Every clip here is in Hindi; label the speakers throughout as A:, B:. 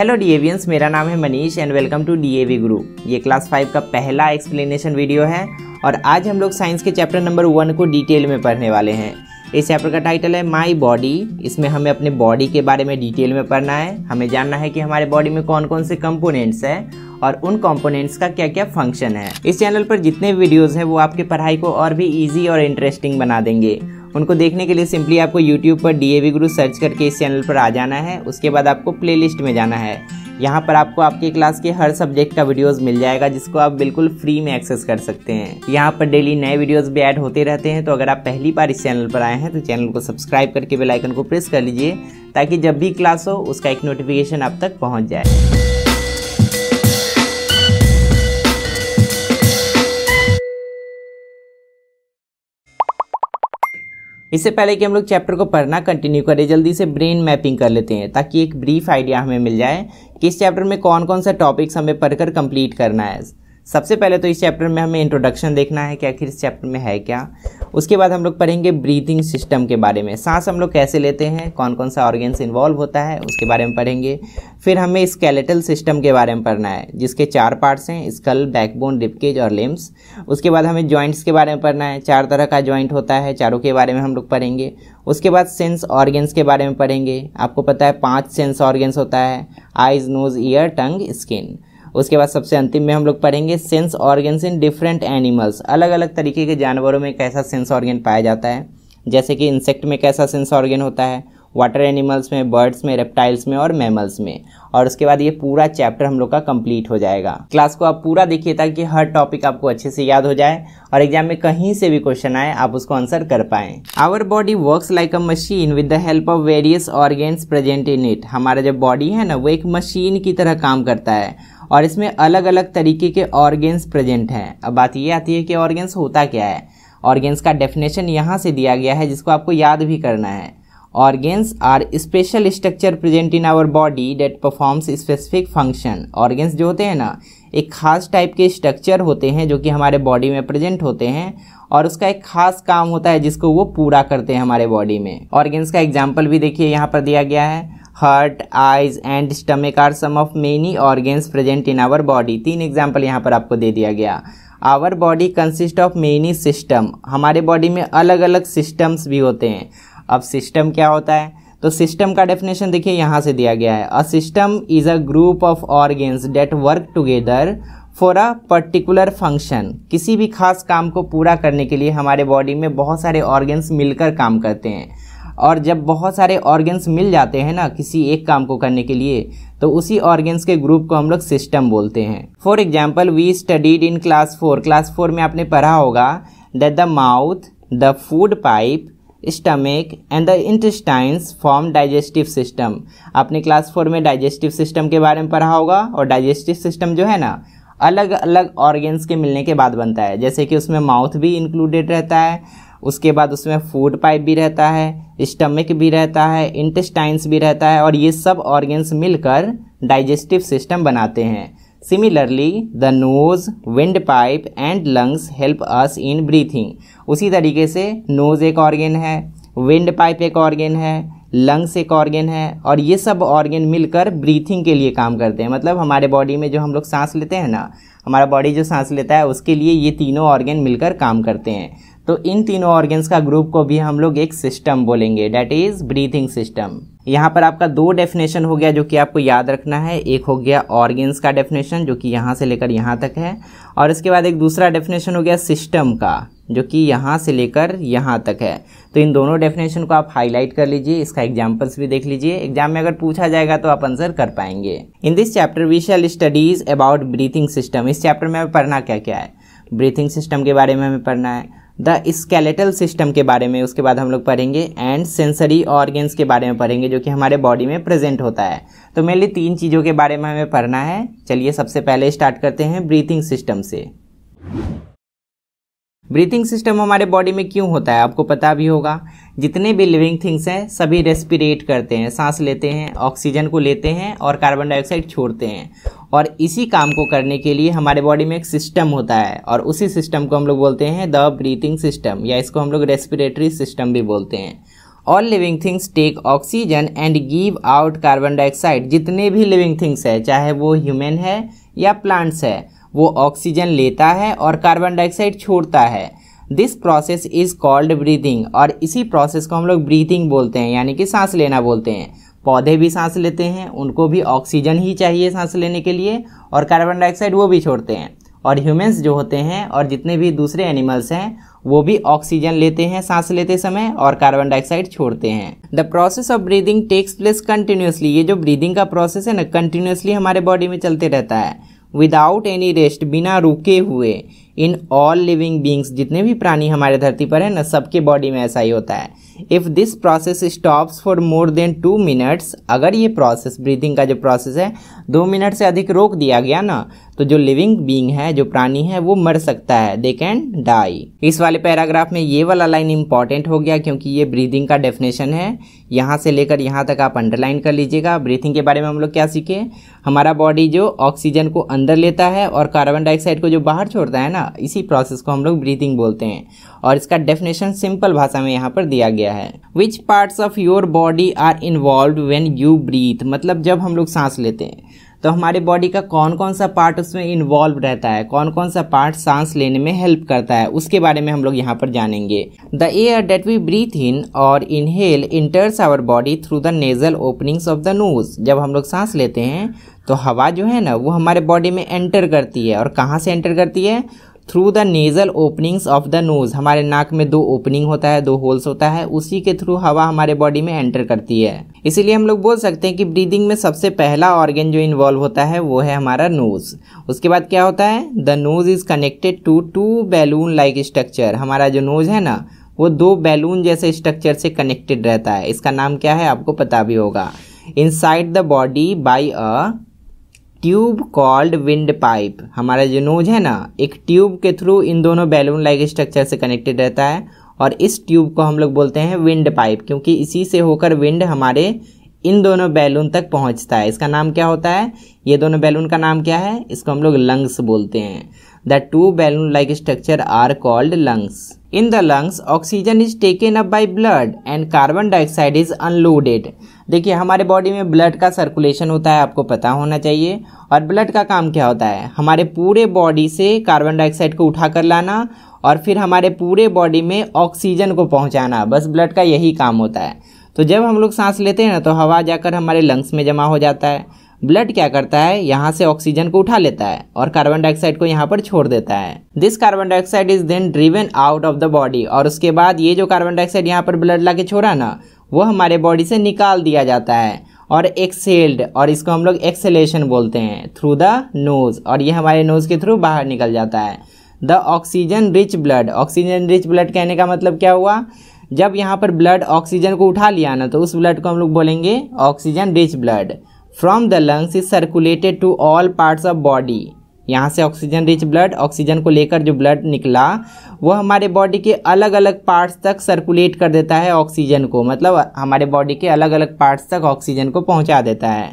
A: हेलो डीएवियंस मेरा नाम है Manish and welcome to DAV Guru ये क्लास फाइव का पहला एक्सप्लेनेशन वीडियो है और आज हम लोग साइंस के चैप्टर नंबर वन को डिटेल में पढ़ने वाले हैं इस चैप्टर का टाइटल है माई बॉडी इसमें हमें अपने बॉडी के बारे में डिटेल में पढ़ना है हमें जानना है कि हमारे बॉडी में कौन कौन से कंपोनेंट्स हैं और उन कंपोनेंट्स का क्या क्या फंक्शन है इस चैनल पर जितने वीडियोज हैं वो आपकी पढ़ाई को और भी ईजी और इंटरेस्टिंग बना देंगे उनको देखने के लिए सिंपली आपको यूट्यूब पर डी ए गुरु सर्च करके इस चैनल पर आ जाना है उसके बाद आपको प्ले में जाना है यहाँ पर आपको आपके क्लास के हर सब्जेक्ट का वीडियोस मिल जाएगा जिसको आप बिल्कुल फ्री में एक्सेस कर सकते हैं यहाँ पर डेली नए वीडियोस भी ऐड होते रहते हैं तो अगर आप पहली बार इस चैनल पर आए हैं तो चैनल को सब्सक्राइब करके बेल आइकन को प्रेस कर लीजिए ताकि जब भी क्लास हो उसका एक नोटिफिकेशन आप तक पहुँच जाए इससे पहले कि हम लोग चैप्टर को पढ़ना कंटिन्यू करें जल्दी से ब्रेन मैपिंग कर लेते हैं ताकि एक ब्रीफ आइडिया हमें मिल जाए कि इस चैप्टर में कौन कौन सा टॉपिक्स हमें पढ़कर कंप्लीट करना है सबसे पहले तो इस चैप्टर में हमें इंट्रोडक्शन देखना है कि आखिर इस चैप्टर में है क्या उसके बाद हम लोग पढ़ेंगे ब्रीथिंग सिस्टम के बारे में सांस हम लोग कैसे लेते हैं कौन कौन सा ऑर्गेन्स इन्वॉल्व होता है उसके बारे में पढ़ेंगे फिर हमें स्केलेटल सिस्टम के बारे में पढ़ना है जिसके चार पार्ट्स हैं स्कल बैकबोन रिपकेज और लिम्स उसके बाद हमें जॉइंट्स के बारे में पढ़ना है चार तरह का जॉइंट होता है चारों के बारे में हम लोग पढ़ेंगे उसके बाद सेंस ऑर्गेन्स के बारे में पढ़ेंगे आपको पता है पाँच सेंस ऑर्गेन्स होता है eyes nose ear tongue skin उसके बाद सबसे अंतिम में हम लोग पढ़ेंगे sense organs in different animals अलग अलग तरीके के जानवरों में कैसा सेंस ऑर्गन पाया जाता है जैसे कि इंसेक्ट में कैसा सेंस ऑर्गन होता है वाटर एनिमल्स में बर्ड्स में रेप्टाइल्स में और मैमल्स में और उसके बाद ये पूरा चैप्टर हम लोग का कंप्लीट हो जाएगा क्लास को आप पूरा देखिए ताकि हर टॉपिक आपको अच्छे से याद हो जाए और एग्जाम में कहीं से भी क्वेश्चन आए आप उसको आंसर कर पाए our body works like a machine with the help of various organs present in it हमारा जो बॉडी है ना वो एक मशीन की तरह काम करता है और इसमें अलग अलग तरीके के ऑर्गेन्स प्रेजेंट हैं अब बात ये आती है कि ऑर्गेन्स होता क्या है ऑर्गेन्स का डेफिनेशन यहाँ से दिया गया है जिसको आपको याद भी करना है organs are special structure present in our body that performs specific function organs जो होते हैं ना एक खास टाइप के स्ट्रक्चर होते हैं जो कि हमारे बॉडी में प्रेजेंट होते हैं और उसका एक खास काम होता है जिसको वो पूरा करते हैं हमारे बॉडी में ऑर्गेन्स का एग्जाम्पल भी देखिए यहाँ पर दिया गया है heart eyes and stomach are some of many organs present in our body तीन एग्जाम्पल यहाँ पर आपको दे दिया गया our body consist of many system हमारे बॉडी में अलग अलग सिस्टम्स भी होते हैं अब सिस्टम क्या होता है तो सिस्टम का डेफिनेशन देखिए यहाँ से दिया गया है a system is a group of organs that work together for a particular function किसी भी खास काम को पूरा करने के लिए हमारे बॉडी में बहुत सारे ऑर्गेन्स मिलकर काम करते हैं और जब बहुत सारे ऑर्गेन्स मिल जाते हैं ना किसी एक काम को करने के लिए तो उसी ऑर्गेन्स के ग्रुप को हम लोग सिस्टम बोलते हैं for example we studied in class four class four में आपने पढ़ा होगा that the mouth the food pipe stomach and the intestines form digestive system आपने क्लास फोर में डाइजेस्टिव सिस्टम के बारे में पढ़ा होगा और डाइजेस्टिव सिस्टम जो है ना अलग अलग ऑर्गेन्स के मिलने के बाद बनता है जैसे कि उसमें माउथ भी इंक्लूडेड रहता है उसके बाद उसमें फूड पाइप भी रहता है स्टमक भी रहता है इंटेस्टाइंस भी रहता है और ये सब ऑर्गेंस मिलकर डाइजेस्टिव सिस्टम बनाते हैं similarly the nose wind pipe and lungs help us in breathing उसी तरीके से नोज़ एक ऑर्गेन है विंड पाइप एक ऑर्गेन है लंग्स एक ऑर्गेन है और ये सब ऑर्गेन मिलकर ब्रीथिंग के लिए काम करते हैं मतलब हमारे बॉडी में जो हम लोग सांस लेते हैं ना हमारा बॉडी जो सांस लेता है उसके लिए ये तीनों ऑर्गेन मिलकर काम करते हैं तो इन तीनों ऑर्गेन्स का ग्रुप को भी हम लोग एक सिस्टम बोलेंगे डेट इज ब्रीथिंग सिस्टम यहाँ पर आपका दो डेफिनेशन हो गया जो कि आपको याद रखना है एक हो गया ऑर्गेन्स का डेफिनेशन जो कि यहाँ से लेकर यहाँ तक है और इसके बाद एक दूसरा डेफिनेशन हो गया सिस्टम का जो कि यहाँ से लेकर यहाँ तक है तो इन दोनों डेफिनेशन को आप हाईलाइट कर लीजिए इसका एग्जाम्पल्स भी देख लीजिए एग्जाम में अगर पूछा जाएगा तो आप आंसर कर पाएंगे in this chapter we shall studies about breathing system इस चैप्टर में हमें पढ़ना क्या क्या है ब्रीथिंग सिस्टम के बारे में हमें पढ़ना है द स्केलेटल सिस्टम के बारे में उसके बाद हम लोग पढ़ेंगे एंड सेंसरी ऑर्गेन्स के बारे में पढ़ेंगे जो कि हमारे बॉडी में प्रेजेंट होता है तो मेनली तीन चीज़ों के बारे में हमें पढ़ना है चलिए सबसे पहले स्टार्ट करते हैं ब्रीथिंग सिस्टम से ब्रीथिंग सिस्टम हमारे बॉडी में क्यों होता है आपको पता भी होगा जितने भी लिविंग थिंग्स हैं सभी रेस्पिरेट करते हैं सांस लेते हैं ऑक्सीजन को लेते हैं और कार्बन डाइऑक्साइड छोड़ते हैं और इसी काम को करने के लिए हमारे बॉडी में एक सिस्टम होता है और उसी सिस्टम को हम लोग बोलते हैं द ब्रीथिंग सिस्टम या इसको हम लोग रेस्पिरेटरी सिस्टम भी बोलते हैं all living things take oxygen and give out carbon dioxide जितने भी लिविंग थिंग्स है चाहे वो ह्यूमन है या प्लांट्स है वो ऑक्सीजन लेता है और कार्बन डाइऑक्साइड छोड़ता है this process is called breathing और इसी प्रोसेस को हम लोग ब्रीथिंग बोलते हैं यानी कि सांस लेना बोलते हैं पौधे भी सांस लेते हैं उनको भी ऑक्सीजन ही चाहिए सांस लेने के लिए और कार्बन डाइऑक्साइड वो भी छोड़ते हैं और ह्यूमंस जो होते हैं और जितने भी दूसरे एनिमल्स हैं वो भी ऑक्सीजन लेते हैं सांस लेते समय और कार्बन डाइऑक्साइड छोड़ते हैं the process of breathing takes place continuously ये जो ब्रीदिंग का प्रोसेस है ना कंटिन्यूसली हमारे बॉडी में चलते रहता है विदाउट एनी रेस्ट बिना रुके हुए इन ऑल लिविंग बींग्स जितने भी प्राणी हमारे धरती पर है ना सबके बॉडी में ऐसा ही होता है if this process stops for more than two minutes अगर ये प्रोसेस ब्रीथिंग का जो प्रोसेस है दो मिनट से अधिक रोक दिया गया ना तो जो लिविंग बींग है जो प्राणी है वो मर सकता है दे कैन डाई इस वाले पैराग्राफ में ये वाला लाइन इंपॉर्टेंट हो गया क्योंकि ये ब्रीथिंग का डेफिनेशन है यहाँ से लेकर यहाँ तक आप अंडरलाइन कर लीजिएगा ब्रीथिंग के बारे में हम लोग क्या सीखे हमारा बॉडी जो ऑक्सीजन को अंदर लेता है और कार्बन डाइऑक्साइड को जो बाहर छोड़ता है ना इसी प्रोसेस को हम लोग ब्रीथिंग बोलते हैं और इसका डेफिनेशन सिंपल भाषा में यहाँ पर दिया गया गया है which parts of your body are involved when you breathe मतलब जब हम लोग सांस लेते हैं तो हमारे बॉडी का कौन कौन सा पार्ट उसमें इन्वॉल्व रहता है कौन कौन सा पार्ट सांस लेने में हेल्प करता है उसके बारे में हम लोग यहाँ पर जानेंगे the air that we breathe in और inhale enters our body through the nasal openings of the nose जब हम लोग सांस लेते हैं तो हवा जो है ना वो हमारे बॉडी में एंटर करती है और कहाँ से एंटर करती है through the nasal openings of the nose हमारे नाक में दो ओपनिंग होता है दो होल्स होता है उसी के थ्रू हवा हमारे बॉडी में एंटर करती है इसीलिए हम लोग बोल सकते हैं कि ब्रीदिंग में सबसे पहला ऑर्गेन जो इन्वॉल्व होता है वो है हमारा नोज़ उसके बाद क्या होता है the nose is connected to two balloon like structure हमारा जो नोज़ है ना वो दो बैलून जैसे स्ट्रक्चर से कनेक्टेड रहता है इसका नाम क्या है आपको पता भी होगा inside the body by a tube called wind pipe हमारा जो नोज है ना एक ट्यूब के थ्रू इन दोनों बैलून लाइक स्ट्रक्चर से कनेक्टेड रहता है और इस ट्यूब को हम लोग बोलते हैं विंड पाइप क्योंकि इसी से होकर विंड हमारे इन दोनों बैलून तक पहुंचता है इसका नाम क्या होता है ये दोनों बैलून का नाम क्या है इसको हम लोग लंग्स बोलते हैं the two balloon like structure are called lungs In the lungs, oxygen is taken up by blood and carbon dioxide is unloaded. देखिए हमारे बॉडी में ब्लड का सर्कुलेशन होता है आपको पता होना चाहिए और ब्लड का काम क्या होता है हमारे पूरे बॉडी से कार्बन डाइऑक्साइड को उठा कर लाना और फिर हमारे पूरे बॉडी में ऑक्सीजन को पहुंचाना बस ब्लड का यही काम होता है तो जब हम लोग सांस लेते हैं ना तो हवा जाकर हमारे लंग्स में जमा हो जाता है ब्लड क्या करता है यहाँ से ऑक्सीजन को उठा लेता है और कार्बन डाइऑक्साइड को यहाँ पर छोड़ देता है this carbon dioxide is then driven out of the body और उसके बाद ये जो कार्बन डाइऑक्साइड यहाँ पर ब्लड ला के छोड़ा ना वो हमारे बॉडी से निकाल दिया जाता है और एक्सेल्ड और इसको हम लोग एक्सेलेशन बोलते हैं थ्रू द नोज़ और ये हमारे नोज़ के थ्रू बाहर निकल जाता है the oxygen rich blood oxygen rich blood कहने का मतलब क्या हुआ जब यहाँ पर ब्लड ऑक्सीजन को उठा लिया ना तो उस ब्लड को हम लोग बोलेंगे oxygen rich blood from the lungs is circulated to all parts of body यहाँ से ऑक्सीजन रिच ब्लड ऑक्सीजन को लेकर जो ब्लड निकला वह हमारे बॉडी के अलग अलग पार्ट्स तक सर्कुलेट कर देता है ऑक्सीजन को मतलब हमारे बॉडी के अलग अलग पार्ट्स तक ऑक्सीजन को पहुँचा देता है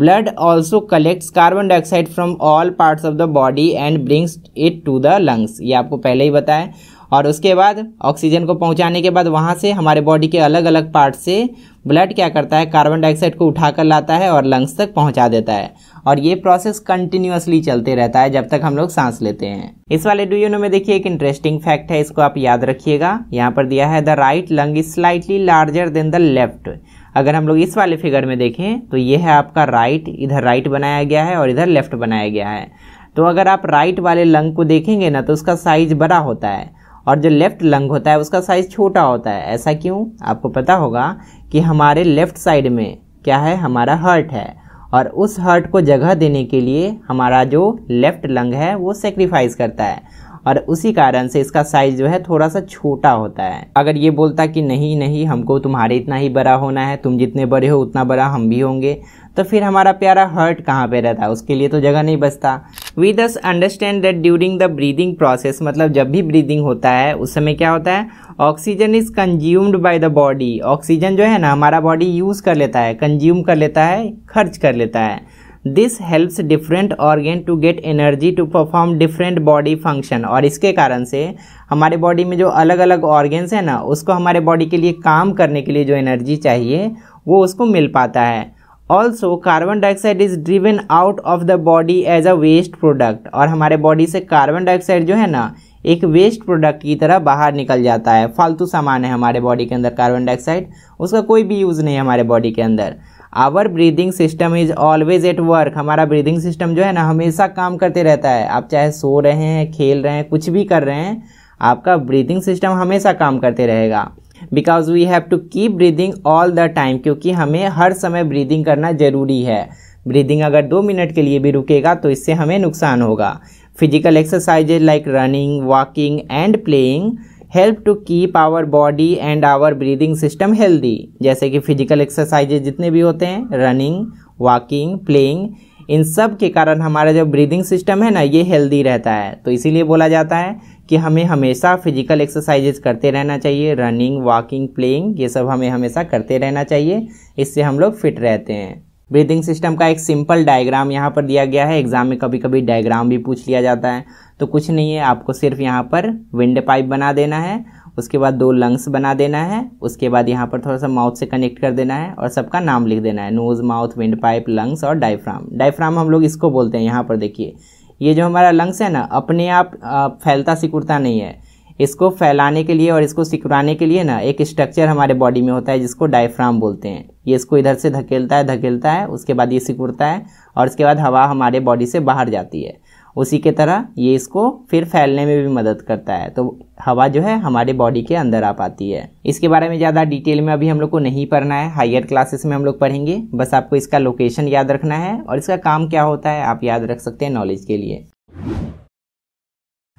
A: blood also collects carbon dioxide from all parts of the body and brings it to the lungs ये आपको पहले ही बताया और उसके बाद ऑक्सीजन को पहुंचाने के बाद वहाँ से हमारे बॉडी के अलग अलग पार्ट से ब्लड क्या करता है कार्बन डाइऑक्साइड को उठा कर लाता है और लंग्स तक पहुंचा देता है और ये प्रोसेस कंटिन्यूसली चलते रहता है जब तक हम लोग सांस लेते हैं इस वाले डू यू नो में देखिए एक इंटरेस्टिंग फैक्ट है इसको आप याद रखिएगा यहाँ पर दिया है the right lung is slightly larger than the left अगर हम लोग इस वाले फिगर में देखें तो ये है आपका राइट इधर राइट बनाया गया है और इधर लेफ्ट बनाया गया है तो अगर आप राइट वाले लंग को देखेंगे ना तो उसका साइज बड़ा होता है और जो लेफ़्ट लंग होता है उसका साइज़ छोटा होता है ऐसा क्यों आपको पता होगा कि हमारे लेफ़्ट साइड में क्या है हमारा हर्ट है और उस हर्ट को जगह देने के लिए हमारा जो लेफ़्ट लंग है वो सेक्रीफाइस करता है और उसी कारण से इसका साइज़ जो है थोड़ा सा छोटा होता है अगर ये बोलता कि नहीं नहीं हमको तुम्हारे इतना ही बड़ा होना है तुम जितने बड़े हो उतना बड़ा हम भी होंगे तो फिर हमारा प्यारा हर्ट कहाँ पे रहता है उसके लिए तो जगह नहीं बचता we thus understand that during the breathing process मतलब जब भी ब्रीदिंग होता है उस समय क्या होता है oxygen is consumed by the body oxygen जो है ना हमारा बॉडी यूज़ कर लेता है कंज्यूम कर लेता है खर्च कर लेता है this helps different organ to get energy to perform different body function और इसके कारण से हमारे बॉडी में जो अलग अलग ऑर्गेन्स हैं ना उसको हमारे बॉडी के लिए काम करने के लिए जो एनर्जी चाहिए वो उसको मिल पाता है also carbon dioxide is driven out of the body as a waste product और हमारे बॉडी से कार्बन डाइऑक्साइड जो है ना एक वेस्ट प्रोडक्ट की तरह बाहर निकल जाता है फालतू सामान है हमारे बॉडी के अंदर कार्बन डाइऑक्साइड उसका कोई भी यूज़ नहीं है हमारे बॉडी के अंदर our breathing system is always at work हमारा ब्रीदिंग सिस्टम जो है ना हमेशा काम करते रहता है आप चाहे सो रहे हैं खेल रहे हैं कुछ भी कर रहे हैं आपका ब्रीदिंग सिस्टम हमेशा काम करते रहेगा because we have to keep breathing all the time क्योंकि हमें हर समय ब्रीदिंग करना ज़रूरी है ब्रीदिंग अगर दो मिनट के लिए भी रुकेगा तो इससे हमें नुकसान होगा physical exercises like running walking and playing help to keep our body and our breathing system healthy जैसे कि फिजिकल एक्सरसाइजेज जितने भी होते हैं रनिंग वॉकिंग प्लेइंग इन सब के कारण हमारा जो ब्रीदिंग सिस्टम है ना ये हेल्दी रहता है तो इसीलिए बोला जाता है कि हमें हमेशा फिजिकल एक्सरसाइजेज करते रहना चाहिए रनिंग वॉकिंग प्लेइंग ये सब हमें हमेशा करते रहना चाहिए इससे हम लोग फिट रहते हैं ब्रीदिंग सिस्टम का एक सिंपल डायग्राम यहाँ पर दिया गया है एग्जाम में कभी कभी डायग्राम भी पूछ लिया जाता है तो कुछ नहीं है आपको सिर्फ यहाँ पर विंड पाइप बना देना है उसके बाद दो लंग्स बना देना है उसके बाद यहाँ पर थोड़ा सा माउथ से कनेक्ट कर देना है और सबका नाम लिख देना है nose mouth wind pipe lungs और डायफ्राम डायफ्राम हम लोग इसको बोलते हैं यहाँ पर देखिए ये जो हमारा लंग्स है ना अपने आप फैलता सिकुड़ता नहीं है इसको फैलाने के लिए और इसको सिकुड़ाने के लिए ना एक स्ट्रक्चर हमारे बॉडी में होता है जिसको डायफ्राम बोलते हैं ये इसको इधर से धकेलता है धकेलता है उसके बाद ये सिकुड़ता है और उसके बाद हवा हमारे बॉडी से बाहर जाती है उसी के तरह ये इसको फिर फैलने में भी मदद करता है तो हवा जो है हमारे बॉडी के अंदर आ पाती है इसके बारे में ज़्यादा डिटेल में अभी हम लोग को नहीं पढ़ना है हायर क्लासेस में हम लोग पढ़ेंगे बस आपको इसका लोकेशन याद रखना है और इसका काम क्या होता है आप याद रख सकते हैं नॉलेज के लिए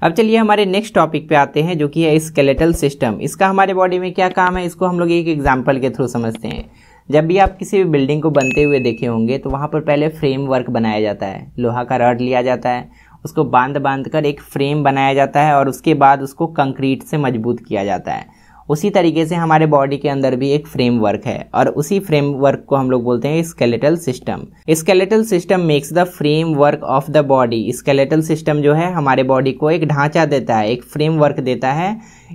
A: अब चलिए हमारे नेक्स्ट टॉपिक पे आते हैं जो कि है स्केलेटल सिस्टम इसका हमारे बॉडी में क्या काम है इसको हम लोग एक एग्जाम्पल के थ्रू समझते हैं जब भी आप किसी भी बिल्डिंग को बनते हुए देखे होंगे तो वहाँ पर पहले फ्रेम वर्क बनाया जाता है लोहा का रड लिया जाता है उसको बांध बांध कर एक फ्रेम बनाया जाता है और उसके बाद उसको कंक्रीट से मजबूत किया जाता है उसी तरीके से हमारे बॉडी के अंदर भी एक फ्रेमवर्क है और उसी फ्रेमवर्क को हम लोग बोलते हैं skeletal system skeletal system makes the framework of the body skeletal system जो है हमारे बॉडी को एक ढांचा देता है एक फ्रेमवर्क देता है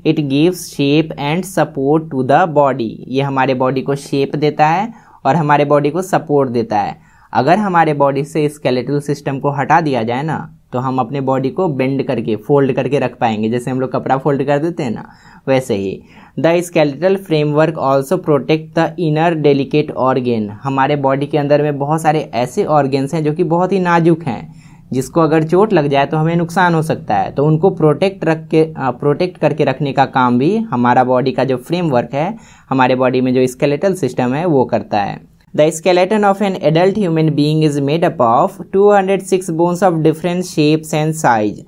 A: it gives shape and support to the body ये हमारे बॉडी को शेप देता है और हमारे बॉडी को सपोर्ट देता है अगर हमारे बॉडी से स्केलेटल सिस्टम को हटा दिया जाए ना तो हम अपने बॉडी को बेंड करके फोल्ड करके रख पाएंगे जैसे हम लोग कपड़ा फोल्ड कर देते हैं ना वैसे ही the skeletal framework also protect the inner delicate organ हमारे बॉडी के अंदर में बहुत सारे ऐसे ऑर्गेन्स हैं जो कि बहुत ही नाजुक हैं जिसको अगर चोट लग जाए तो हमें नुकसान हो सकता है तो उनको प्रोटेक्ट रख के प्रोटेक्ट करके रखने का काम भी हमारा बॉडी का जो फ्रेमवर्क है हमारे बॉडी में जो स्केलेटल सिस्टम है वो करता है The skeleton of an adult human being is made up of 206 bones of different shapes and size.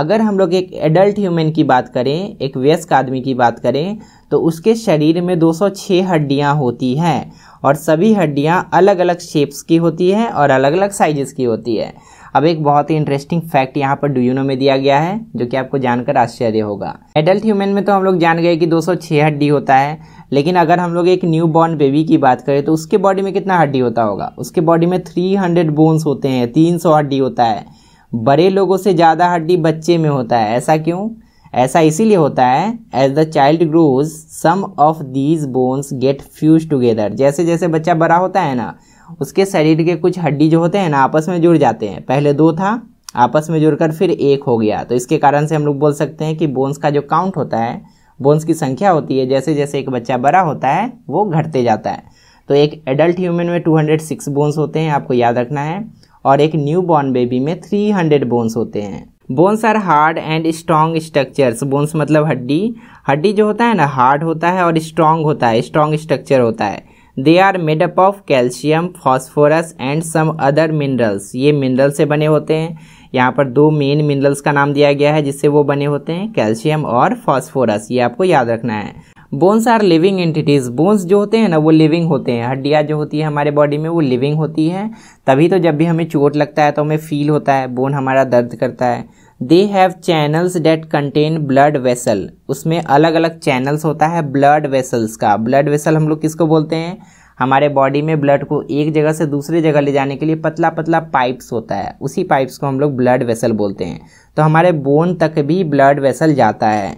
A: अगर हम लोग एक एडल्ट ह्यूमन की बात करें एक व्यस्क आदमी की बात करें तो उसके शरीर में 206 हड्डियाँ होती हैं और सभी हड्डियाँ अलग अलग शेप्स की होती हैं और अलग अलग साइजेस की होती है अब एक बहुत ही इंटरेस्टिंग फैक्ट यहाँ पर डूयूनो में दिया गया है जो कि आपको जानकर आश्चर्य होगा एडल्ट ह्यूमन में तो हम लोग जान गए कि दो हड्डी होता है लेकिन अगर हम लोग एक न्यू बॉर्न बेबी की बात करें तो उसके बॉडी में कितना हड्डी होता होगा उसके बॉडी में 300 बोन्स होते हैं 300 हड्डी होता है बड़े लोगों से ज़्यादा हड्डी बच्चे में होता है ऐसा क्यों ऐसा इसीलिए होता है as the child grows some of these bones get fuse together जैसे जैसे बच्चा बड़ा होता है ना उसके शरीर के कुछ हड्डी जो होते हैं ना आपस में जुड़ जाते हैं पहले दो था आपस में जुड़कर फिर एक हो गया तो इसके कारण से हम लोग बोल सकते हैं कि बोन्स का जो काउंट होता है बोन्स की संख्या होती है जैसे जैसे एक बच्चा बड़ा होता है वो घटते जाता है तो एक एडल्ट ह्यूमन में 206 बोन्स होते हैं आपको याद रखना है और एक न्यू बॉर्न बेबी में 300 बोन्स होते हैं bones are hard and strong structures bones मतलब हड्डी हड्डी जो होता है ना हार्ड होता है और स्ट्रॉन्ग होता है स्ट्रॉन्ग स्ट्रक्चर होता है they are made up of calcium phosphorus and some other minerals ये मिनरल से बने होते हैं यहाँ पर दो मेन मिनरल्स का नाम दिया गया है जिससे वो बने होते हैं कैल्शियम और फॉस्फोरस ये आपको याद रखना है bones are living entities bones जो होते हैं ना वो लिविंग होते हैं हड्डियाँ जो होती है हमारे बॉडी में वो लिविंग होती है तभी तो जब भी हमें चोट लगता है तो हमें फील होता है बोन हमारा दर्द करता है they have channels that contain blood vessel उसमें अलग अलग चैनल्स होता है ब्लड वेसल्स का ब्लड वेसल हम लोग किसको बोलते हैं हमारे बॉडी में ब्लड को एक जगह से दूसरे जगह ले जाने के लिए पतला पतला पाइप्स होता है उसी पाइप्स को हम लोग ब्लड वेसल बोलते हैं तो हमारे बोन तक भी ब्लड वेसल जाता है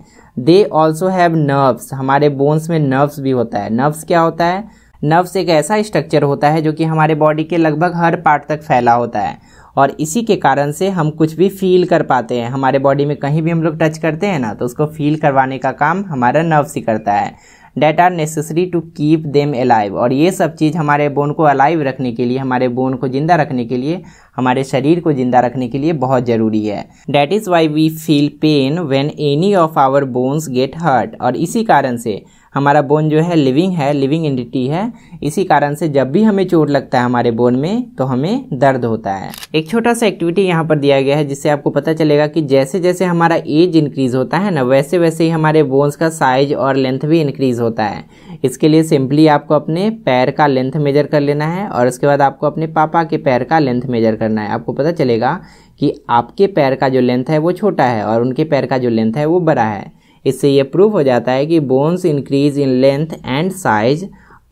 A: दे ऑल्सो हैव नर्व्स हमारे बोन्स में नर्व्स भी होता है नर्व्स क्या होता है नर्व्स एक ऐसा स्ट्रक्चर होता है जो कि हमारे बॉडी के लगभग हर पार्ट तक फैला होता है और इसी के कारण से हम कुछ भी फील कर पाते हैं हमारे बॉडी में कहीं भी हम लोग टच करते हैं ना तो उसको फील करवाने का काम हमारा नर्व्स ही करता है that are necessary to keep them alive और ये सब चीज़ हमारे बोन को अलाइव रखने के लिए हमारे बोन को ज़िंदा रखने के लिए हमारे शरीर को ज़िंदा रखने के लिए बहुत ज़रूरी है that is why we feel pain when any of our bones get hurt और इसी कारण से हमारा बोन जो है लिविंग है लिविंग एंटिटी है इसी कारण से जब भी हमें चोट लगता है हमारे बोन में तो हमें दर्द होता है एक छोटा सा एक्टिविटी यहाँ पर दिया गया है जिससे आपको पता चलेगा कि जैसे जैसे हमारा एज इंक्रीज होता है ना वैसे वैसे ही हमारे बोन्स का साइज और लेंथ भी इंक्रीज होता है इसके लिए सिंपली आपको अपने पैर का लेंथ मेजर कर लेना है और उसके बाद आपको अपने पापा के पैर का लेंथ मेजर करना है आपको पता चलेगा कि आपके पैर का जो लेंथ है वो छोटा है और उनके पैर का जो लेंथ है वो बड़ा है इससे ये प्रूफ हो जाता है कि bones increase in length and size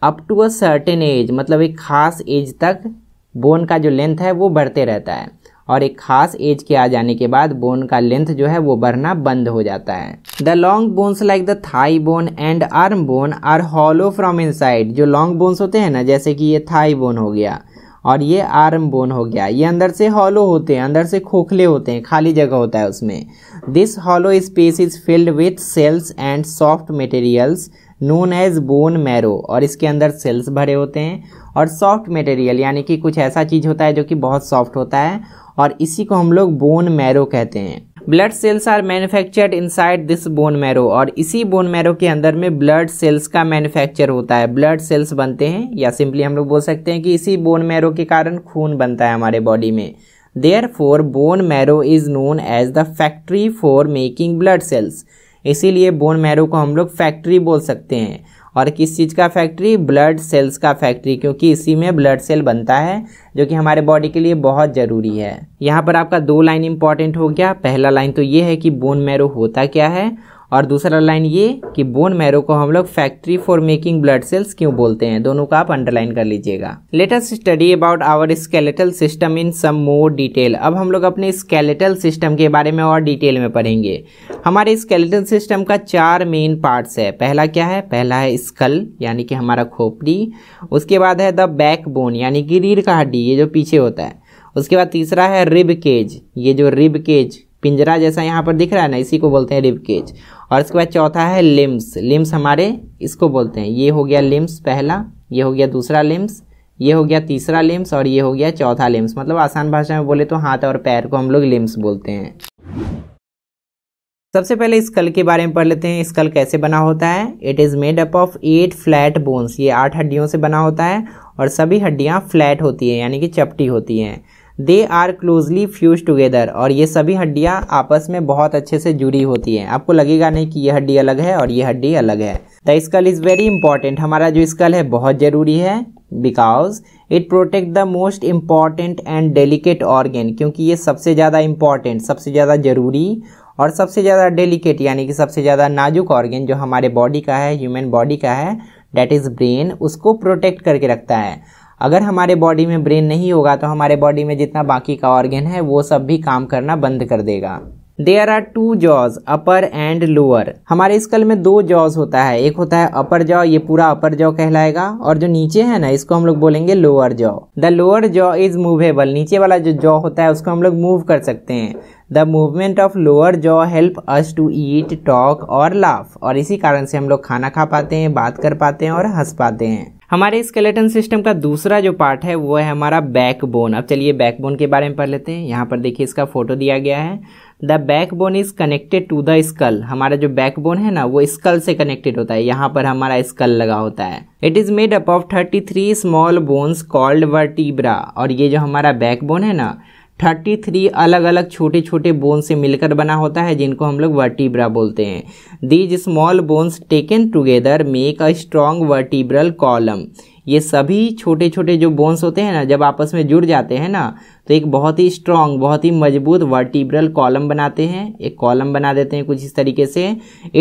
A: up to a certain age मतलब एक खास एज तक बोन का जो लेंथ है वो बढ़ते रहता है और एक खास एज के आ जाने के बाद बोन का लेंथ जो है वो बढ़ना बंद हो जाता है the long bones like the thigh bone and arm bone are hollow from inside जो लॉन्ग बोन्स होते हैं ना जैसे कि ये थाई बोन हो गया और ये आर्म बोन हो गया ये अंदर से हॉलो होते हैं अंदर से खोखले होते हैं खाली जगह होता है उसमें this hollow space is filled with cells and soft materials known as bone marrow और इसके अंदर सेल्स भरे होते हैं और सॉफ्ट मटेरियल यानी कि कुछ ऐसा चीज़ होता है जो कि बहुत सॉफ्ट होता है और इसी को हम लोग बोन मैरो कहते हैं blood cells are manufactured inside this bone marrow और इसी बोन मैरो के अंदर में ब्लड सेल्स का मैन्युफैक्चर होता है ब्लड सेल्स बनते हैं या सिंपली हम लोग बोल सकते हैं कि इसी बोन मैरो के कारण खून बनता है हमारे बॉडी में therefore bone marrow is known as the factory for making blood cells इसीलिए बोन मैरो को हम लोग फैक्ट्री बोल सकते हैं और किस चीज़ का फैक्ट्री ब्लड सेल्स का फैक्ट्री क्योंकि इसी में ब्लड सेल बनता है जो कि हमारे बॉडी के लिए बहुत ज़रूरी है यहाँ पर आपका दो लाइन इंपॉर्टेंट हो गया पहला लाइन तो ये है कि बोन मैरो होता क्या है और दूसरा लाइन ये कि बोन मैरो को हम लोग factory for making blood cells क्यों बोलते हैं दोनों का आप अंडरलाइन कर लीजिएगा let's study about our skeletal system in some more detail अब हम लोग अपने स्केलेटल सिस्टम के बारे में और डिटेल में पढ़ेंगे हमारे स्केलेटल सिस्टम का चार मेन पार्ट्स है पहला क्या है पहला है स्कल यानी कि हमारा खोपड़ी उसके बाद है द बैक बोन यानी कि रीढ़ का हड्डी ये जो पीछे होता है उसके बाद तीसरा है रिब केज ये जो रिब केज पिंजरा जैसा यहाँ पर दिख रहा है ना इसी को बोलते हैं रिब केज और इसके बाद चौथा है लिम्स लिम्स हमारे इसको बोलते हैं ये हो गया लिम्स पहला ये हो गया दूसरा लिम्स ये हो गया तीसरा लिम्स और ये हो गया चौथा लिम्स मतलब आसान भाषा में बोले तो हाथ और पैर को हम लोग लिम्स बोलते हैं सबसे पहले स्कल के बारे में पढ़ लेते हैं स्कल कैसे बना होता है it is made up of eight flat bones ये आठ हड्डियों से बना होता है और सभी हड्डियाँ फ्लैट होती है यानी कि चपटी होती हैं they are closely fuse together और ये सभी हड्डियाँ आपस में बहुत अच्छे से जुड़ी होती हैं आपको लगेगा नहीं कि ये हड्डी अलग है और ये हड्डी अलग है the skull is very important हमारा जो स्कल है बहुत ज़रूरी है because it protect the most important and delicate organ क्योंकि ये सबसे ज़्यादा इम्पॉर्टेंट सबसे ज़्यादा ज़रूरी और सबसे ज़्यादा डेलीकेट यानी कि सबसे ज़्यादा नाजुक ऑर्गेन जो हमारे बॉडी का है ह्यूमन बॉडी का है डैट इज़ ब्रेन उसको प्रोटेक्ट करके रखता है अगर हमारे बॉडी में ब्रेन नहीं होगा तो हमारे बॉडी में जितना बाकी का ऑर्गेन है वो सब भी काम करना बंद कर देगा there are two jaws upper and lower हमारे स्कल में दो जॉज होता है एक होता है अपर जॉ ये पूरा अपर जॉ कहलाएगा और जो नीचे है ना इसको हम लोग बोलेंगे lower jaw the lower jaw is movable नीचे वाला जो जॉ होता है उसको हम लोग मूव कर सकते हैं the movement of lower jaw help us to eat talk और लाफ और इसी कारण से हम लोग खाना खा पाते हैं बात कर पाते हैं और हंस पाते हैं हमारे स्केलेटन सिस्टम का दूसरा जो पार्ट है वो है हमारा बैकबोन अब चलिए बैकबोन के बारे में पढ़ लेते हैं यहाँ पर देखिए इसका फोटो दिया गया है the backbone is connected to the skull हमारा जो बैकबोन है ना वो स्कल से कनेक्टेड होता है यहाँ पर हमारा स्कल लगा होता है it is made up of thirty three small bones called vertebra और ये जो हमारा बैकबोन है ना थर्टी थ्री अलग अलग छोटे छोटे बोन से मिलकर बना होता है जिनको हम लोग वर्टिब्रा बोलते हैं these small bones taken together make a strong vertebral column ये सभी छोटे छोटे जो बोन्स होते हैं ना जब आपस में जुड़ जाते हैं ना तो एक बहुत ही स्ट्रॉन्ग बहुत ही मजबूत वर्टिब्रल कॉलम बनाते हैं एक कॉलम बना देते हैं कुछ इस तरीके से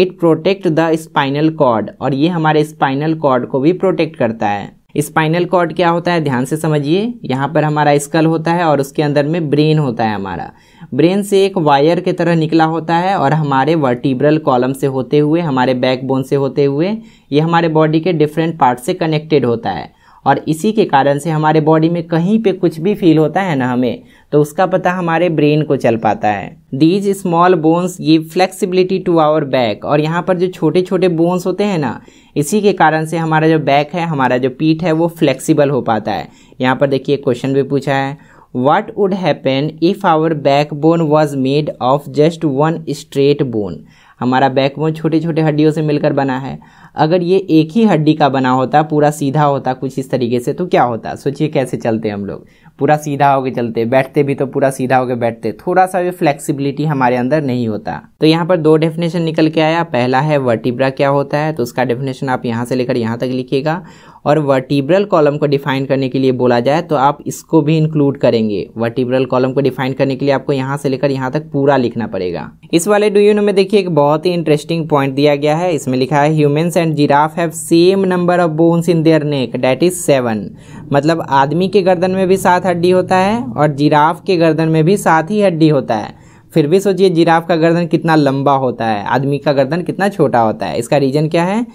A: it protect the spinal cord और ये हमारे स्पाइनल कॉर्ड को भी प्रोटेक्ट करता है स्पाइनल कॉर्ड क्या होता है ध्यान से समझिए यहाँ पर हमारा स्कल होता है और उसके अंदर में ब्रेन होता है हमारा ब्रेन से एक वायर के तरह निकला होता है और हमारे वर्टिब्रल कॉलम से होते हुए हमारे बैकबोन से होते हुए ये हमारे बॉडी के डिफरेंट पार्ट से कनेक्टेड होता है और इसी के कारण से हमारे बॉडी में कहीं पे कुछ भी फील होता है ना हमें तो उसका पता हमारे ब्रेन को चल पाता है these small bones give flexibility to our back और यहाँ पर जो छोटे छोटे बोन्स होते हैं ना इसी के कारण से हमारा जो बैक है हमारा जो पीठ है वो फ्लेक्सिबल हो पाता है यहाँ पर देखिए क्वेश्चन भी पूछा है would happen if our back bone was made of just one straight bone हमारा बैक बोन छोटे छोटे हड्डियों से मिलकर बना है अगर ये एक ही हड्डी का बना होता पूरा सीधा होता कुछ इस तरीके से तो क्या होता सोचिए कैसे चलते हम लोग पूरा सीधा होके चलते बैठते भी तो पूरा सीधा होके बैठते थोड़ा सा भी फ्लेक्सिबिलिटी हमारे अंदर नहीं होता तो यहाँ पर दो डेफिनेशन निकल के आया पहला है वर्टिब्रा क्या होता है तो उसका डेफिनेशन आप यहाँ से लेकर यहाँ तक लिखिएगा और वर्टिब्रल कॉलम को डिफाइन करने के लिए बोला जाए तो आप इसको भी इंक्लूड करेंगे वर्टिब्रल कॉलम को डिफाइन करने के लिए आपको यहाँ से लेकर यहाँ तक पूरा लिखना पड़ेगा इस वाले डू यू नो में देखिए एक बहुत ही इंटरेस्टिंग पॉइंट दिया गया है इसमें लिखा है humans and giraffe have same number of bones in their neck that is seven मतलब आदमी के गर्दन में भी सात हड्डी होता है और जिराफ के गर्दन में भी सात ही हड्डी होता है फिर भी सोचिए जिराफ का गर्दन कितना लंबा होता है आदमी का गर्दन कितना छोटा होता है इसका रीजन क्या है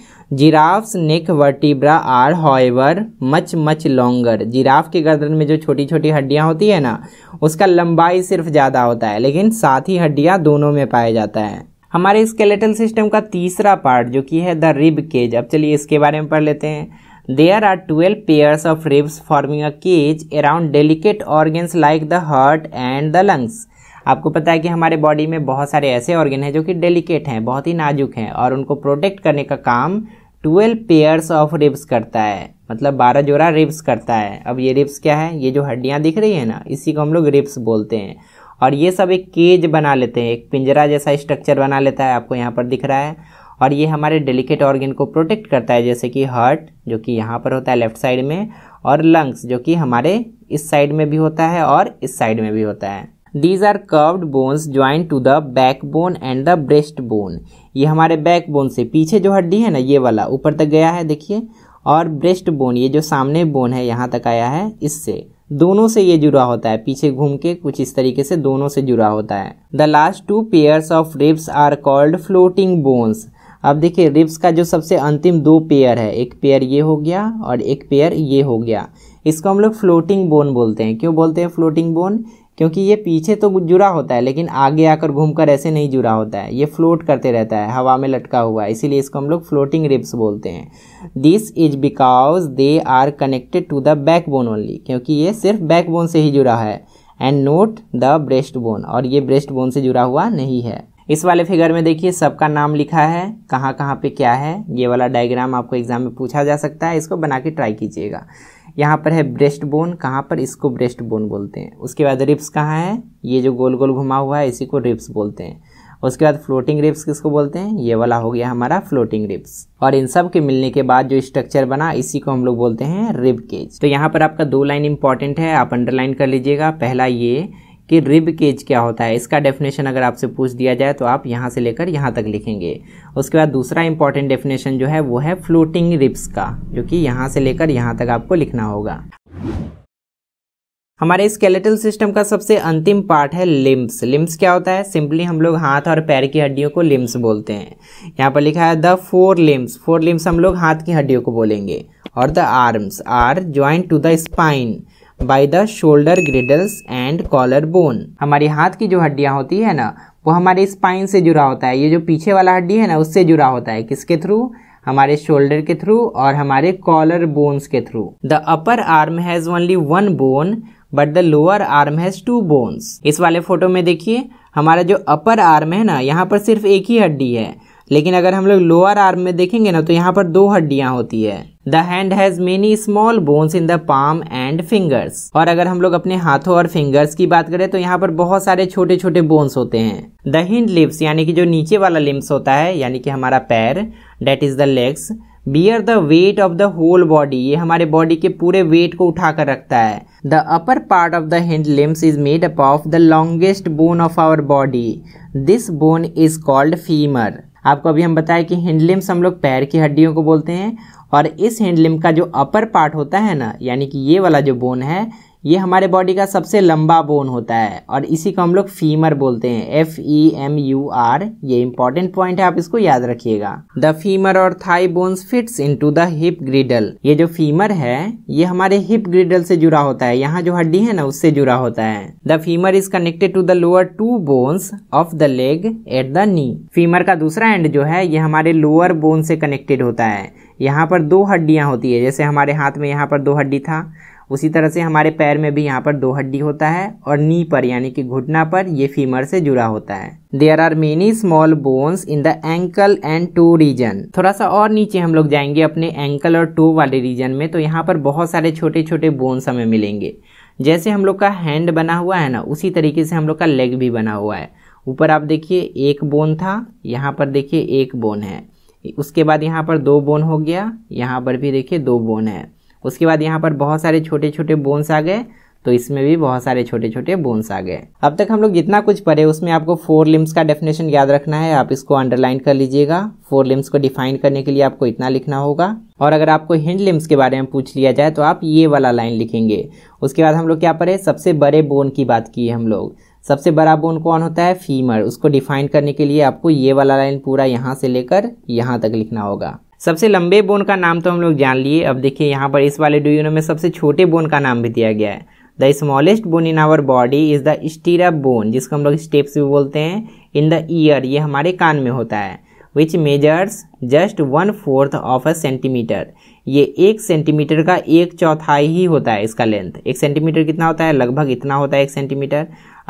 A: giraffe's neck vertebra are however much much longer giraffe के गर्दन में जो छोटी छोटी हड्डियाँ होती है ना उसका लंबाई सिर्फ ज़्यादा होता है लेकिन साथ ही हड्डियाँ दोनों में पाया जाता है हमारे स्केलेटल सिस्टम का तीसरा पार्ट जो कि है द रिब केज अब चलिए इसके बारे में पढ़ लेते हैं there are twelve pairs of ribs forming a cage around delicate organs like the heart and the lungs आपको पता है कि हमारे बॉडी में बहुत सारे ऐसे ऑर्गेन हैं जो कि डेलिकेट हैं बहुत ही नाजुक हैं और उनको प्रोटेक्ट करने का काम ट्वेल्व पेयर्स ऑफ रिब्स करता है मतलब बारह जोड़ा रिब्स करता है अब ये रिब्स क्या है ये जो हड्डियाँ दिख रही है ना इसी को हम लोग रिब्स बोलते हैं और ये सब एक केज बना लेते हैं एक पिंजरा जैसा स्ट्रक्चर बना लेता है आपको यहाँ पर दिख रहा है और ये हमारे डेलिकेट ऑर्गेन को प्रोटेक्ट करता है जैसे कि हार्ट जो कि यहाँ पर होता है लेफ्ट साइड में और लंग्स जो कि हमारे इस साइड में भी होता है और इस साइड में भी होता है these are curved bones join to the back bone and the breast bone ये हमारे बैक बोन से पीछे जो हड्डी है ना ये वाला ऊपर तक गया है देखिए और ब्रेस्ट बोन ये जो सामने बोन है यहाँ तक आया है इससे दोनों से ये जुड़ा होता है पीछे घूम के कुछ इस तरीके से दोनों से जुड़ा होता है the last two pairs of ribs are called floating bones अब देखिए रिब्स का जो सबसे अंतिम दो पेयर है एक पेयर ये हो गया और एक पेयर ये हो गया इसको हम लोग फ्लोटिंग बोन बोलते हैं क्यों बोलते हैं फ्लोटिंग बोन क्योंकि ये पीछे तो जुड़ा होता है लेकिन आगे आकर घूमकर ऐसे नहीं जुड़ा होता है ये फ्लोट करते रहता है हवा में लटका हुआ है इसीलिए इसको हम लोग फ्लोटिंग रिब्स बोलते हैं this is because they are connected to the back bone only क्योंकि ये सिर्फ बैक बोन से ही जुड़ा है and not the breast bone और ये ब्रेस्ट बोन से जुड़ा हुआ नहीं है इस वाले फिगर में देखिए सबका नाम लिखा है कहाँ कहाँ पे क्या है ये वाला डायग्राम आपको एग्जाम में पूछा जा सकता है इसको बना के ट्राई कीजिएगा यहाँ पर है ब्रेस्ट बोन कहाँ पर इसको ब्रेस्ट बोन बोलते हैं उसके बाद रिप्स कहाँ है ये जो गोल गोल घुमा हुआ है इसी को रिप्स बोलते हैं उसके बाद फ्लोटिंग रिप्स किसको बोलते हैं ये वाला हो गया हमारा फ्लोटिंग रिप्स और इन सब के मिलने के बाद जो स्ट्रक्चर बना इसी को हम लोग बोलते हैं रिब केज तो यहाँ पर आपका दो लाइन इंपॉर्टेंट है आप अंडरलाइन कर लीजिएगा पहला ये कि रिब केज क्या होता है इसका डेफिनेशन अगर आपसे पूछ दिया जाए तो आप यहाँ से लेकर यहाँ तक लिखेंगे उसके बाद दूसरा इंपॉर्टेंट डेफिनेशन जो है वो है फ्लोटिंग रिब्स का जो कि यहाँ से लेकर यहाँ तक आपको लिखना होगा हमारे स्केलेटल सिस्टम का सबसे अंतिम पार्ट है लिम्स लिम्स क्या होता है सिंपली हम लोग हाथ और पैर की हड्डियों को लिम्स बोलते हैं यहाँ पर लिखा है the fore limbs fore limbs हम लोग हाथ की हड्डियों को बोलेंगे और the arms are joint to the spine by the shoulder girdles and collar bone हमारे हाथ की जो हड्डियाँ होती है ना वो हमारे स्पाइन से जुड़ा होता है ये जो पीछे वाला हड्डी है ना उससे जुड़ा होता है किसके थ्रू हमारे शोल्डर के थ्रू और हमारे कॉलर बोन्स के through the upper arm has only one bone but the lower arm has two bones इस वाले फोटो में देखिए हमारा जो अपर आर्म है ना यहाँ पर सिर्फ एक ही हड्डी है लेकिन अगर हम लोग लोअर आर्म में देखेंगे ना तो यहाँ पर दो हड्डियां होती है the hand has many small bones in the palm and fingers और अगर हम लोग अपने हाथों और फिंगर्स की बात करें तो यहाँ पर बहुत सारे छोटे छोटे बोन्स होते हैं द हिंड लिप्स यानी कि जो नीचे वाला लिम्स होता है यानी कि हमारा पैर that is the legs bear the weight of the whole body ये हमारे बॉडी के पूरे वेट को उठा कर रखता है the upper part of the hind limbs is made up of the longest bone of our body this bone is called femur आपको अभी हम बताए कि हिंडलिम्स हम लोग पैर की हड्डियों को बोलते हैं और इस हिंडलिम का जो अपर पार्ट होता है ना यानी कि ये वाला जो बोन है ये हमारे बॉडी का सबसे लंबा बोन होता है और इसी को हम लोग फीमर बोलते हैं F E M U R ये इंपॉर्टेंट पॉइंट है आप इसको याद रखिएगा द फीमर और thigh bones fits into the hip girdle ये जो फीमर है ये हमारे हिप ग्रिडल से जुड़ा होता है यहाँ जो हड्डी है ना उससे जुड़ा होता है the femur is connected to the lower two bones of the leg at the knee femur का दूसरा एंड जो है ये हमारे लोअर बोन से कनेक्टेड होता है यहाँ पर दो हड्डियाँ होती है जैसे हमारे हाथ में यहाँ पर दो हड्डी था उसी तरह से हमारे पैर में भी यहाँ पर दो हड्डी होता है और नी पर यानी कि घुटना पर ये फीमर से जुड़ा होता है there are many small bones in the ankle and toe region थोड़ा सा और नीचे हम लोग जाएंगे अपने एंकल और टो वाले रीजन में तो यहाँ पर बहुत सारे छोटे छोटे बोन्स हमें मिलेंगे जैसे हम लोग का हैंड बना हुआ है ना उसी तरीके से हम लोग का लेग भी बना हुआ है ऊपर आप देखिए एक बोन था यहाँ पर देखिए एक बोन है उसके बाद यहाँ पर दो बोन हो गया यहाँ पर भी देखिए दो बोन है उसके बाद यहाँ पर बहुत सारे छोटे छोटे बोन्स आ गए तो इसमें भी बहुत सारे छोटे छोटे बोन्स आ गए अब तक हम लोग जितना कुछ पढ़े उसमें आपको फोर लिम्स का डेफिनेशन याद रखना है आप इसको अंडरलाइन कर लीजिएगा फोर लिम्स को डिफाइन करने के लिए आपको इतना लिखना होगा और अगर आपको हिंड लिम्स के बारे में पूछ लिया जाए तो आप ये वाला लाइन लिखेंगे उसके बाद हम लोग क्या पढ़े सबसे बड़े बोन की बात की है हम लोग सबसे बड़ा बोन कौन होता है फीमर उसको डिफाइन करने के लिए आपको ये वाला लाइन पूरा यहाँ से लेकर यहाँ तक लिखना होगा सबसे लंबे बोन का नाम तो हम लोग जान लिए अब देखिए यहाँ पर इस वाले डुयूनो में सबसे छोटे बोन का नाम भी दिया गया है the smallest bone in our body is the stirrup bone जिसको हम लोग स्टेप्स भी बोलते हैं इन द ईयर ये हमारे कान में होता है which measures just one fourth of a centimeter ये एक सेंटीमीटर का एक चौथाई ही होता है इसका लेंथ एक सेंटीमीटर कितना होता है लगभग इतना होता है एक सेंटीमीटर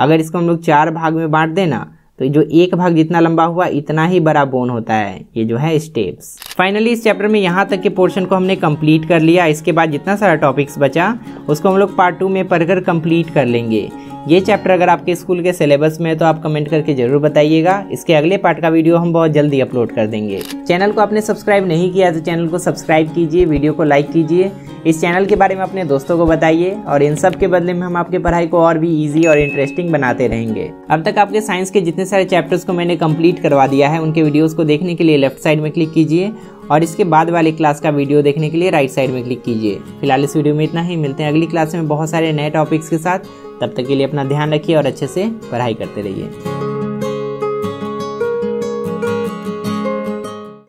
A: अगर इसको हम लोग चार भाग में बांट देना तो जो एक भाग जितना लंबा हुआ इतना ही बड़ा बोन होता है ये जो है स्टेप्स फाइनली इस चैप्टर में यहाँ तक के पोर्शन को हमने कंप्लीट कर लिया इसके बाद जितना सारा टॉपिक्स बचा उसको हम लोग पार्ट टू में पढ़कर कंप्लीट कर लेंगे ये चैप्टर अगर आपके स्कूल के सिलेबस में है तो आप कमेंट करके जरूर बताइएगा इसके अगले पार्ट का वीडियो हम बहुत जल्दी अपलोड कर देंगे चैनल को आपने सब्सक्राइब नहीं किया तो चैनल को सब्सक्राइब कीजिए वीडियो को लाइक कीजिए इस चैनल के बारे में अपने दोस्तों को बताइए और इन सब के बदले में हम आपके पढ़ाई को और भी ईजी और इंटरेस्टिंग बनाते रहेंगे अब तक आपके साइंस के जितने सारे चैप्टर्स को मैंने कंप्लीट करवा दिया है उनके वीडियोस को देखने के लिए लेफ्ट साइड में क्लिक कीजिए और इसके बाद वाले क्लास का वीडियो देखने के लिए राइट साइड में क्लिक कीजिए फिलहाल इस वीडियो में इतना ही मिलते हैं अगली क्लास में बहुत सारे नए टॉपिक्स के साथ तब तक के लिए अपना ध्यान रखिए और अच्छे से पढ़ाई करते रहिए